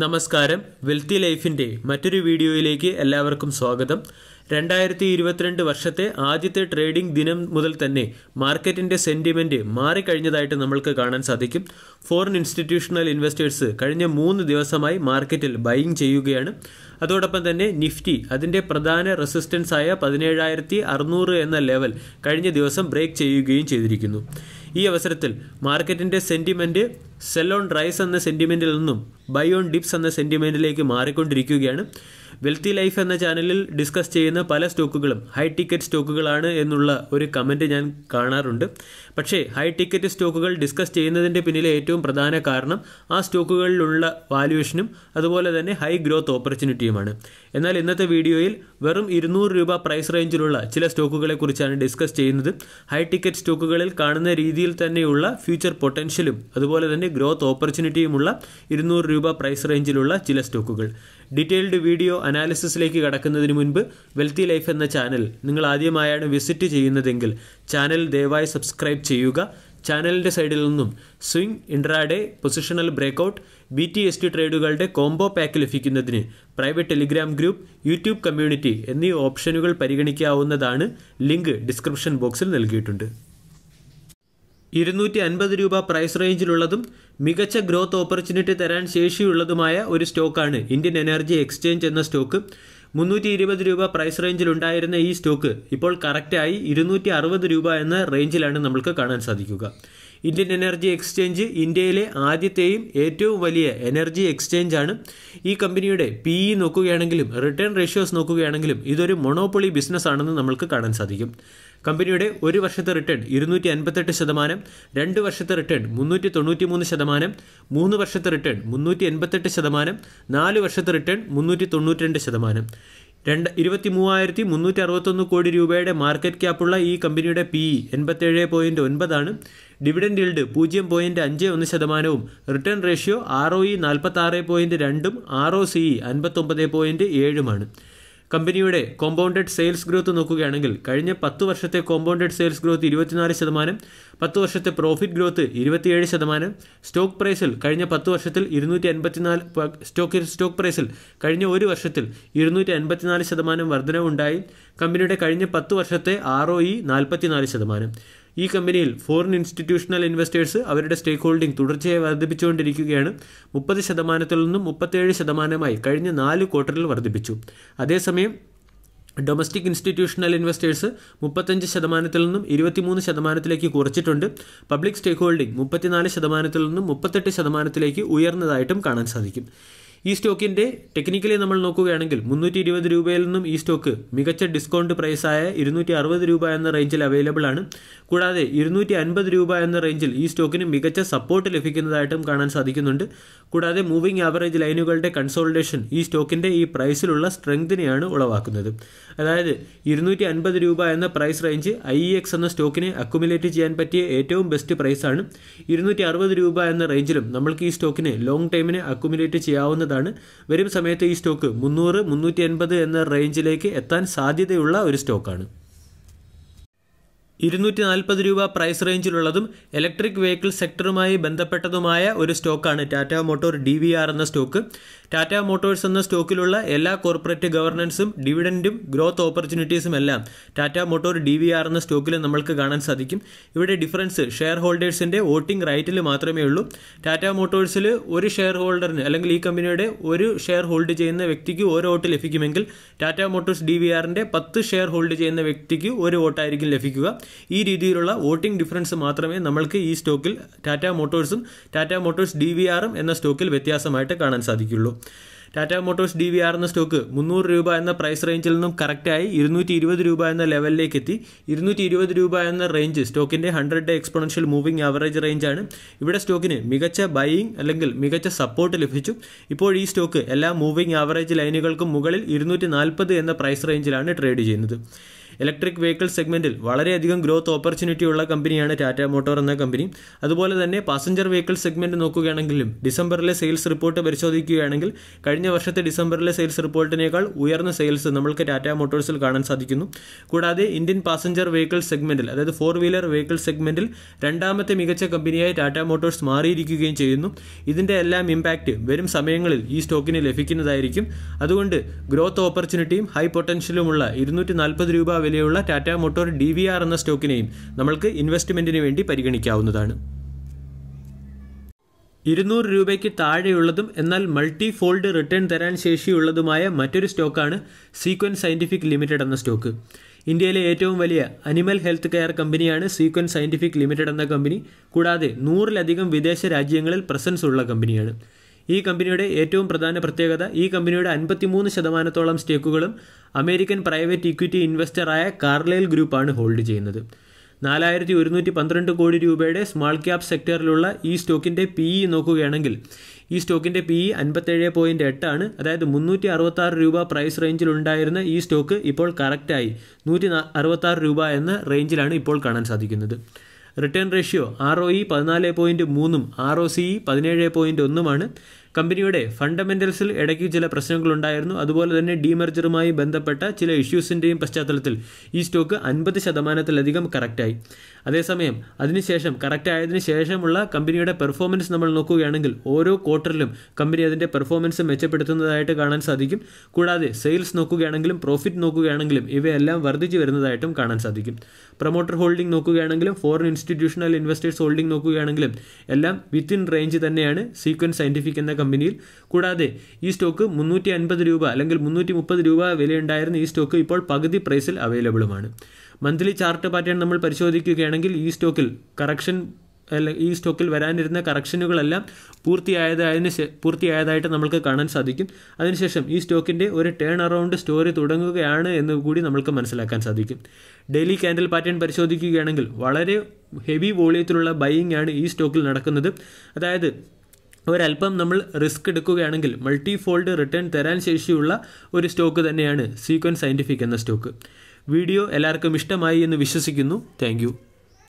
നമസ്കാരം വെൽത്തി ലൈഫിൻ്റെ മറ്റൊരു വീഡിയോയിലേക്ക് എല്ലാവർക്കും സ്വാഗതം രണ്ടായിരത്തി ഇരുപത്തിരണ്ട് വർഷത്തെ ആദ്യത്തെ ട്രേഡിംഗ് ദിനം മുതൽ തന്നെ മാർക്കറ്റിൻ്റെ സെൻറ്റിമെൻറ്റ് മാറിക്കഴിഞ്ഞതായിട്ട് നമ്മൾക്ക് കാണാൻ സാധിക്കും ഫോറിൻ ഇൻസ്റ്റിറ്റ്യൂഷണൽ ഇൻവെസ്റ്റേഴ്സ് കഴിഞ്ഞ മൂന്ന് ദിവസമായി മാർക്കറ്റിൽ ബൈയിങ് ചെയ്യുകയാണ് അതോടൊപ്പം തന്നെ നിഫ്റ്റി അതിൻ്റെ പ്രധാന റെസിസ്റ്റൻസായ പതിനേഴായിരത്തി അറുന്നൂറ് എന്ന ലെവൽ കഴിഞ്ഞ ദിവസം ബ്രേക്ക് ചെയ്യുകയും ചെയ്തിരിക്കുന്നു ഈ അവസരത്തിൽ മാർക്കറ്റിൻ്റെ സെൻറ്റിമെൻറ്റ് സെൽ ഓൺ റൈസ് എന്ന സെൻറ്റിമെൻറ്റിൽ നിന്നും ബൈ ഓൺ ഡിപ്സ് എന്ന സെൻറ്റിമെൻറ്റിലേക്ക് മാറിക്കൊണ്ടിരിക്കുകയാണ് വെൽത്തി ലൈഫ് എന്ന ചാനലിൽ ഡിസ്കസ് ചെയ്യുന്ന പല സ്റ്റോക്കുകളും ഹൈ ടിക്കറ്റ് സ്റ്റോക്കുകളാണ് എന്നുള്ള ഒരു കമൻറ്റ് ഞാൻ കാണാറുണ്ട് പക്ഷേ ഹൈ ടിക്കറ്റ് സ്റ്റോക്കുകൾ ഡിസ്കസ് ചെയ്യുന്നതിൻ്റെ പിന്നിലെ ഏറ്റവും പ്രധാന കാരണം ആ സ്റ്റോക്കുകളിലുള്ള വാല്യുവേഷനും അതുപോലെ തന്നെ ഹൈ ഗ്രോത്ത് ഓപ്പർച്യൂണിറ്റിയുമാണ് എന്നാൽ ഇന്നത്തെ വീഡിയോയിൽ വെറും ഇരുന്നൂറ് രൂപ പ്രൈസ് റേഞ്ചിലുള്ള ചില സ്റ്റോക്കുകളെക്കുറിച്ചാണ് ഡിസ്കസ് ചെയ്യുന്നത് ഹൈ ടിക്കറ്റ് സ്റ്റോക്കുകളിൽ കാണുന്ന രീതിയിൽ തന്നെയുള്ള ഫ്യൂച്ചർ പൊട്ടൻഷ്യലും അതുപോലെ തന്നെ ഗ്രോത്ത് ഓപ്പർച്യൂണിറ്റിയുമുള്ള ഇരുന്നൂറ് രൂപ പ്രൈസ് റേഞ്ചിലുള്ള ചില സ്റ്റോക്കുകൾ ഡീറ്റെയിൽഡ് വീഡിയോ അനാലിസിസിലേക്ക് കടക്കുന്നതിന് മുൻപ് വെൽത്തി ലൈഫ് എന്ന ചാനൽ നിങ്ങൾ ആദ്യമായാണ് വിസിറ്റ് ചെയ്യുന്നതെങ്കിൽ ചാനൽ ദയവായി സബ്സ്ക്രൈബ് ചെയ്യുക ചാനലിൻ്റെ സൈഡിൽ നിന്നും swing intraday positional breakout B T S T ട്രേഡുകളുടെ കോംബോ പാക്ക് ലഭിക്കുന്നതിന് private Telegram group YouTube community എന്നീ ഓപ്ഷനുകൾ പരിഗണിക്കാവുന്നതാണ് ലിങ്ക് ഡിസ്ക്രിപ്ഷൻ ബോക്സിൽ നൽകിയിട്ടുണ്ട് ഇരുന്നൂറ്റി അൻപത് രൂപ പ്രൈസ് റേഞ്ചിലുള്ളതും മികച്ച ഗ്രോത്ത് ഓപ്പർച്യൂണിറ്റി തരാൻ ശേഷിയുള്ളതുമായ ഒരു സ്റ്റോക്കാണ് ഇന്ത്യൻ എനർജി എക്സ്ചേഞ്ച് എന്ന സ്റ്റോക്ക് മുന്നൂറ്റി ഇരുപത് രൂപ പ്രൈസ് റേഞ്ചിലുണ്ടായിരുന്ന ഈ സ്റ്റോക്ക് ഇപ്പോൾ കറക്റ്റായി ഇരുന്നൂറ്റി അറുപത് രൂപ എന്ന റേഞ്ചിലാണ് നമ്മൾക്ക് കാണാൻ സാധിക്കുക ഇന്ത്യൻ എനർജി എക്സ്ചേഞ്ച് ഇന്ത്യയിലെ ആദ്യത്തെയും ഏറ്റവും വലിയ എനർജി എക്സ്ചേഞ്ച് ആണ് ഈ കമ്പനിയുടെ പി ഇ e നോക്കുകയാണെങ്കിലും റിട്ടേൺ റേഷ്യോസ് നോക്കുകയാണെങ്കിലും ഇതൊരു മൊണോപ്പൊളി ബിസിനസ് ആണെന്ന് നമ്മൾക്ക് കാണാൻ സാധിക്കും കമ്പനിയുടെ ഒരു വർഷത്തെ റിട്ടേൺ ഇരുന്നൂറ്റി അൻപത്തെട്ട് ശതമാനം രണ്ട് വർഷത്തെ റിട്ടേൺ മുന്നൂറ്റി തൊണ്ണൂറ്റി മൂന്ന് ശതമാനം മൂന്ന് വർഷത്തെ റിട്ടേൺ മുന്നൂറ്റി എൺപത്തെട്ട് ശതമാനം നാല് വർഷത്തെ റിട്ടേൺ മുന്നൂറ്റി തൊണ്ണൂറ്റി രണ്ട് ശതമാനം രണ്ട് ഇരുപത്തി മൂവായിരത്തി മുന്നൂറ്റി അറുപത്തൊന്ന് കോടി രൂപയുടെ മാർക്കറ്റ് ക്യാപ്പുള്ള ഈ കമ്പനിയുടെ പി ഇ e എൺപത്തേഴ് പോയിൻറ്റ് ഒൻപതാണ് ഡിവിഡൻഡ് ഇൽഡ് പൂജ്യം പോയിൻറ്റ് അഞ്ച് ഒന്ന് ശതമാനവും return ratio R O E നാൽപ്പത്താറ് പോയിൻറ്റ് രണ്ടും ആർ ഒ സി ഇ അൻപത്തൊമ്പത് പോയിൻറ്റ് ഏഴുമാണ് കമ്പനിയുടെ കോമ്പൗണ്ടഡ് സെയിൽസ് ഗ്രോത്ത് നോക്കുകയാണെങ്കിൽ കഴിഞ്ഞ പത്ത് വർഷത്തെ കോമ്പൗണ്ടഡ് സെയിൽസ് ഗ്രോത്ത് ഇരുപത്തിനാല് ശതമാനം പത്ത് വർഷത്തെ പ്രോഫിറ്റ് ഗ്രോത്ത് ഇരുപത്തിയേഴ് ശതമാനം സ്റ്റോക്ക് പ്രൈസിൽ കഴിഞ്ഞ പത്ത് വർഷത്തിൽ ഇരുന്നൂറ്റി അൻപത്തിനാല് സ്റ്റോക്ക് സ്റ്റോക്ക് പ്രൈസിൽ കഴിഞ്ഞ ഒരു വർഷത്തിൽ ഇരുന്നൂറ്റി അൻപത്തിനാല് ശതമാനം വർധനവുണ്ടായി കമ്പനിയുടെ കഴിഞ്ഞ പത്ത് വർഷത്തെ ആർ ഒ ഇ നാൽപ്പത്തിനാല് ശതമാനം ഈ കമ്പനിയിൽ ഫോറിൻ ഇൻസ്റ്റിറ്റ്യൂഷണൽ ഇൻവെസ്റ്റേഴ്സ് അവരുടെ സ്റ്റേക്ക് ഹോൾഡിംഗ് തുടർച്ചയായി വർദ്ധിപ്പിച്ചുകൊണ്ടിരിക്കുകയാണ് മുപ്പത് ശതമാനത്തിൽ നിന്നും മുപ്പത്തേഴ് ശതമാനമായി കഴിഞ്ഞ നാല് ക്വാർട്ടറിൽ വർദ്ധിപ്പിച്ചു അതേസമയം ഡൊമസ്റ്റിക് ഇൻസ്റ്റിറ്റ്യൂഷണൽ ഇൻവെസ്റ്റേഴ്സ് മുപ്പത്തഞ്ച് ശതമാനത്തിൽ നിന്നും ഇരുപത്തിമൂന്ന് ശതമാനത്തിലേക്ക് കുറച്ചിട്ടുണ്ട് പബ്ലിക് സ്റ്റേക്ക് ഹോൾഡിംഗ് മുപ്പത്തിനാല് ശതമാനത്തിൽ നിന്നും മുപ്പത്തെട്ട് ശതമാനത്തിലേക്ക് ഉയർന്നതായിട്ടും കാണാൻ സാധിക്കും ഈ സ്റ്റോക്കിൻ്റെ ടെക്നിക്കലി നമ്മൾ നോക്കുകയാണെങ്കിൽ മുന്നൂറ്റി ഇരുപത് രൂപയിൽ നിന്നും ഈ സ്റ്റോക്ക് മികച്ച ഡിസ്കൗണ്ട് പ്രൈസായ ഇരുന്നൂറ്റി അറുപത് രൂപ എന്ന റേഞ്ചിൽ അവൈലബിൾ ആണ് കൂടാതെ ഇരുന്നൂറ്റി അൻപത് രൂപ എന്ന റേഞ്ചിൽ ഈ സ്റ്റോക്കിന് മികച്ച സപ്പോർട്ട് ലഭിക്കുന്നതായിട്ടും കാണാൻ സാധിക്കുന്നുണ്ട് കൂടാതെ മൂവിംഗ് ആവറേജ് ലൈനുകളുടെ കൺസോൾട്ടേഷൻ ഈ സ്റ്റോക്കിൻ്റെ ഈ പ്രൈസിലുള്ള സ്ട്രെങ്തിനെയാണ് ഉളവാക്കുന്നത് അതായത് ഇരുന്നൂറ്റി അൻപത് രൂപ എന്ന പ്രൈസ് റേഞ്ച് ഐ എക്സ് എന്ന സ്റ്റോക്കിനെ അക്കുമുലേറ്റ് ചെയ്യാൻ പറ്റിയ ഏറ്റവും ബെസ്റ്റ് പ്രൈസാണ് ഇരുന്നൂറ്റി അറുപത് രൂപ എന്ന റേഞ്ചിലും നമ്മൾക്ക് ഈ സ്റ്റോക്കിനെ ലോങ് ടൈമിന് അക്കുമുലേറ്റ് ചെയ്യാവുന്ന എന്നുള്ളതാണ് വരും സമയത്ത് ഈ സ്റ്റോക്ക് മുന്നൂറ് മുന്നൂറ്റി എൺപത് എന്ന റേഞ്ചിലേക്ക് എത്താൻ സാധ്യതയുള്ള ഒരു സ്റ്റോക്കാണ് ഇരുന്നൂറ്റി നാൽപ്പത് രൂപ പ്രൈസ് റേഞ്ചിലുള്ളതും ഇലക്ട്രിക് വെഹിക്കിൾ സെക്ടറുമായി ബന്ധപ്പെട്ടതുമായ ഒരു സ്റ്റോക്കാണ് Tata Motor D V R എന്ന സ്റ്റോക്ക് ടാറ്റ മോട്ടോഴ്സ് എന്ന സ്റ്റോക്കിലുള്ള എല്ലാ കോർപ്പറേറ്റ് ഗവർണൻസും ഡിവിഡൻറ്റും ഗ്രോത്ത് ഓപ്പർച്യൂണിറ്റീസും എല്ലാം Tata Motor D V R എന്ന സ്റ്റോക്കിൽ നമ്മൾക്ക് കാണാൻ സാധിക്കും ഇവിടെ ഡിഫറൻസ് ഷെയർ ഹോൾഡേഴ്സിൻ്റെ വോട്ടിംഗ് റൈറ്റിൽ മാത്രമേ ഉള്ളൂ ടാറ്റ മോട്ടോഴ്സിൽ ഒരു ഷെയർ ഹോൾഡറിന് അല്ലെങ്കിൽ ഈ കമ്പനിയുടെ ഒരു ഷെയർ ഹോൾഡ് ചെയ്യുന്ന വ്യക്തിക്ക് ഒരു വോട്ട് ലഭിക്കുമെങ്കിൽ ടാറ്റ മോട്ടോഴ്സ് ഡി വി ആറിൻ്റെ പത്ത് ഷെയർ ഹോൾഡ് ചെയ്യുന്ന വ്യക്തിക്ക് ഒരു വോട്ടായിരിക്കും ലഭിക്കുക ഈ രീതിയിലുള്ള വോട്ടിംഗ് ഡിഫറൻസ് മാത്രമേ നമ്മൾക്ക് ഈ സ്റ്റോക്കിൽ ടാറ്റ മോട്ടോഴ്സും ടാറ്റ മോട്ടോഴ്സ് ഡി വി ആറും എന്ന സ്റ്റോക്കിൽ വ്യത്യാസമായിട്ട് കാണാൻ സാധിക്കുള്ളൂ Tata Motors D V R എന്ന സ്റ്റോക്ക് മുന്നൂറ് രൂപ എന്ന പ്രൈസ് റേഞ്ചിൽ നിന്നും കറക്റ്റായി ഇരുന്നൂറ്റി ഇരുപത് രൂപ എന്ന ലെവലിലേക്ക് എത്തി ഇരുന്നൂറ്റി ഇരുപത് രൂപ എന്ന റേഞ്ച് സ്റ്റോക്കിൻ്റെ hundred day exponential moving average റേഞ്ചാണ് ഇവിടെ സ്റ്റോക്കിന് മികച്ച ബൈയിങ് അല്ലെങ്കിൽ മികച്ച സപ്പോർട്ട് ലഭിച്ചു ഇപ്പോൾ ഈ സ്റ്റോക്ക് എല്ലാ മൂവിംഗ് ആവറേജ് ലൈനുകൾക്കും മുകളിൽ ഇരുന്നൂറ്റി എന്ന പ്രൈസ് റേഞ്ചിലാണ് ട്രേഡ് ചെയ്യുന്നത് ഇലക്ട്രിക് വെഹിക്കിൾ സെഗ്മെൻറ്റിൽ വളരെയധികം ഗ്രോത്ത് ഓപ്പർച്യൂണിറ്റി ഉള്ള കമ്പനിയാണ് ടാറ്റ മോട്ടോർ എന്ന കമ്പനി അതുപോലെ തന്നെ പാസഞ്ചർ വെഹിക്കിൾ സെഗ്മെൻറ്റ് നോക്കുകയാണെങ്കിലും ഡിസംബറിലെ സെയിൽസ് റിപ്പോർട്ട് പരിശോധിക്കുകയാണെങ്കിൽ കഴിഞ്ഞ വർഷത്തെ ഡിസംബറിലെ സെയിൽസ് റിപ്പോർട്ടിനേക്കാൾ ഉയർന്ന സെയിൽസ് നമ്മൾക്ക് ടാറ്റ മോട്ടോഴ്സിൽ കാണാൻ സാധിക്കുന്നു കൂടാതെ ഇന്ത്യൻ പാസഞ്ചർ വെഹിക്കിൾ സെഗ്മെൻറ്റിൽ അതായത് ഫോർ വീലർ വെഹിക്കിൾ സെഗ്മെൻറ്റിൽ രണ്ടാമത്തെ മികച്ച കമ്പനിയായി ടാറ്റ മോട്ടോഴ്സ് മാറിയിരിക്കുകയും ചെയ്യുന്നു ഇതിൻ്റെ എല്ലാം ഇമ്പാക്റ്റ് വരും സമയങ്ങളിൽ ഈ സ്റ്റോക്കിന് ലഭിക്കുന്നതായിരിക്കും അതുകൊണ്ട് ഗ്രോത്ത് ഓപ്പർച്യൂണിറ്റിയും ഹൈ പൊട്ടൻഷ്യലുമുള്ള ഇരുന്നൂറ്റി നാൽപ്പത് രൂപ വിലയുള്ള ടാറ്റ മോട്ടോർ ഡി എന്ന സ്റ്റോക്കിനെയും നമ്മൾക്ക് ഇൻവെസ്റ്റ്മെൻറ്റിന് വേണ്ടി പരിഗണിക്കാവുന്നതാണ് ഇരുന്നൂറ് രൂപയ്ക്ക് താഴെയുള്ളതും എന്നാൽ മൾട്ടി ഫോൾഡ് റിട്ടേൺ തരാൻ ശേഷിയുള്ളതുമായ മറ്റൊരു സ്റ്റോക്കാണ് സീക്വൻസ് സയൻറ്റിഫിക് ലിമിറ്റഡ് എന്ന സ്റ്റോക്ക് ഇന്ത്യയിലെ ഏറ്റവും വലിയ അനിമൽ ഹെൽത്ത് കെയർ കമ്പനിയാണ് സീക്വൻസ് സയൻറ്റിഫിക് ലിമിറ്റഡ് എന്ന കമ്പനി കൂടാതെ നൂറിലധികം വിദേശ രാജ്യങ്ങളിൽ പ്രസൻസ് ഉള്ള കമ്പനിയാണ് ഈ കമ്പനിയുടെ ഏറ്റവും പ്രധാന പ്രത്യേകത ഈ കമ്പനിയുടെ അൻപത്തിമൂന്ന് ശതമാനത്തോളം സ്റ്റേക്കുകളും അമേരിക്കൻ പ്രൈവറ്റ് ഇക്വിറ്റി ഇൻവെസ്റ്ററായ കാർലൈൽ ഗ്രൂപ്പാണ് ഹോൾഡ് ചെയ്യുന്നത് നാലായിരത്തി ഒരുന്നൂറ്റി പന്ത്രണ്ട് കോടി രൂപയുടെ സ്മാൾ ക്യാപ് സെക്ടറിലുള്ള ഈ സ്റ്റോക്കിൻ്റെ പി ഇ നോക്കുകയാണെങ്കിൽ ഈ സ്റ്റോക്കിൻ്റെ പി ഇ അൻപത്തേഴ് പോയിൻറ്റ് എട്ടാണ് അതായത് മുന്നൂറ്റി അറുപത്താറ് രൂപ പ്രൈസ് റേഞ്ചിൽ ഉണ്ടായിരുന്ന ഈ സ്റ്റോക്ക് ഇപ്പോൾ കറക്റ്റായി നൂറ്റി അറുപത്താറ് രൂപ എന്ന റേഞ്ചിലാണ് ഇപ്പോൾ കാണാൻ സാധിക്കുന്നത് return ratio R O E പതിനാല് പോയിൻറ്റ് മൂന്നും ആർ ഒ സി ഇ പതിനേഴ് പോയിൻറ്റ് ഒന്നുമാണ് കമ്പനിയുടെ ഫണ്ടമെന്റൽസിൽ ഇടയ്ക്ക് ചില പ്രശ്നങ്ങളുണ്ടായിരുന്നു അതുപോലെ തന്നെ ഡിമർജറുമായി ബന്ധപ്പെട്ട ചില ഇഷ്യൂസിൻ്റെയും പശ്ചാത്തലത്തിൽ ഈ സ്റ്റോക്ക് അൻപത് ശതമാനത്തിലധികം കറക്റ്റായി അതേസമയം അതിനുശേഷം കറക്റ്റ് ആയതിനു ശേഷമുള്ള കമ്പനിയുടെ പെർഫോമൻസ് നമ്മൾ നോക്കുകയാണെങ്കിൽ ഓരോ ക്വാർട്ടറിലും കമ്പനി അതിൻ്റെ പെർഫോമൻസ് മെച്ചപ്പെടുത്തുന്നതായിട്ട് കാണാൻ സാധിക്കും കൂടാതെ സെയിൽസ് നോക്കുകയാണെങ്കിലും പ്രോഫിറ്റ് നോക്കുകയാണെങ്കിലും ഇവയെല്ലാം വർദ്ധിച്ചു വരുന്നതായിട്ടും കാണാൻ സാധിക്കും പ്രൊമോട്ടർ ഹോൾഡിംഗ് നോക്കുകയാണെങ്കിലും ഫോറിൻ ഇൻസ്റ്റിറ്റ്യൂഷണൽ ഇൻവെസ്റ്റേഴ്സ് ഹോൾഡിംഗ് നോക്കുകയാണെങ്കിലും എല്ലാം വിത്തിൻ റേഞ്ച് തന്നെയാണ് സീക്വൻസ് സയൻറ്റിഫിക് എന്ന കമ്പനിയിൽ കൂടാതെ ഈ സ്റ്റോക്ക് മുന്നൂറ്റി അൻപത് രൂപ അല്ലെങ്കിൽ മുന്നൂറ്റി മുപ്പത് രൂപ വിലയുണ്ടായിരുന്ന ഈ സ്റ്റോക്ക് ഇപ്പോൾ പകുതി പ്രൈസിൽ അവൈലബിളുമാണ് മന്ത്ലി ചാർട്ട് പാറ്റേൺ നമ്മൾ പരിശോധിക്കുകയാണെങ്കിൽ ഈ സ്റ്റോക്കിൽ കറക്ഷൻ അല്ല ഈ സ്റ്റോക്കിൽ വരാനിരുന്ന കറക്ഷനുകളെല്ലാം പൂർത്തിയായതായതിന് പൂർത്തിയായതായിട്ട് നമുക്ക് കാണാൻ സാധിക്കും അതിനുശേഷം ഈ സ്റ്റോക്കിൻ്റെ ഒരു ടേൺ അറൗണ്ട് സ്റ്റോറി തുടങ്ങുകയാണ് എന്ന് കൂടി നമുക്ക് മനസ്സിലാക്കാൻ സാധിക്കും ഡെയിലി ക്യാൻഡിൽ പാറ്റേൺ പരിശോധിക്കുകയാണെങ്കിൽ വളരെ ഹെവി വോളിയത്തിലുള്ള ബൈയിങ് ആണ് ഈ സ്റ്റോക്കിൽ നടക്കുന്നത് അതായത് ഒരല്പം നമ്മൾ റിസ്ക് എടുക്കുകയാണെങ്കിൽ മൾട്ടി ഫോൾഡ് റിട്ടേൺ തരാൻ ശേഷിയുള്ള ഒരു സ്റ്റോക്ക് തന്നെയാണ് സീക്വൻസ് സയൻറ്റിഫിക് എന്ന സ്റ്റോക്ക് വീഡിയോ എല്ലാവർക്കും ഇഷ്ടമായി എന്ന് വിശ്വസിക്കുന്നു താങ്ക്